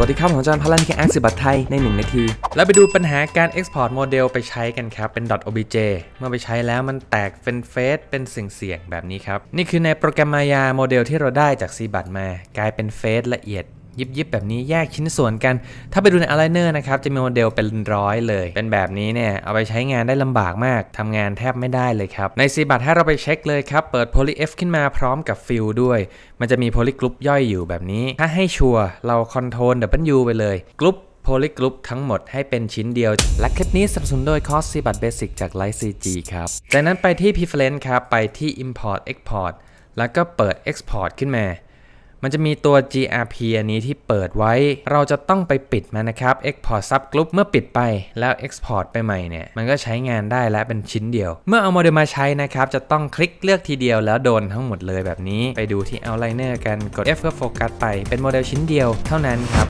วัสดีครับผมจอห์นพลันแคแอักิบัตไทยใน1นาที แล้วไปดูปัญหาการ Export โมเดลไปใช้กันครับเป็น .obj เมื่อไปใช้แล้วมันแตกเป็นเฟสเป็นสิ่งเสียงแบบนี้ครับ นี่คือในโปรแกรมมายาโมเดลที่เราได้จากซีบัตมากลายเป็นเฟสละเอียดยิบยิบแบบนี้แยกชิ้นส่วนกัน ถ้าไปดูในอไลเนอร์นะครับจะมีโมเดลเป็นร้อยเลย เป็นแบบนี้เนี่ย เอาไปใช้งานได้ลำบากมากทำงานแทบไม่ได้เลยครับ ในซีบัตให้เราไปเช็คเลยครับ เปิด poly f ขึ้นมาพร้อมกับฟิลด้วย มันจะมี poly group ย่อยอยู่แบบนี้ถ้าให้ชัวร์เรา c o n บันยูไปเลยกรุ๊ปโพลิกรุ๊ปทั้งหมดให้เป็นชิ้นเดียว และคลิปนี้สนับสนุนโดยคอสซีบัตเบสิกจากไลท์ซีจีครับจากนั้นไปที่ Preference ครับไปที่ Import Export แล้วก็เปิด Export ขึ้นมามันจะมีตัว GRP อันนี้ที่เปิดไว้ เราจะต้องไปปิดมันนะครับ Export Subgroup เมื่อปิดไปแล้ว Export ไปใหม่เนี่ย มันก็ใช้งานได้และเป็นชิ้นเดียว เมื่อเอาโมเดลมาใช้นะครับ จะต้องคลิกเลือกทีเดียวแล้วโดนทั้งหมดเลยแบบนี้ ไปดูที่ Outliner กันกด F เพื่อโฟกัสไป เป็นโมเดลชิ้นเดียว เท่านั้นครับ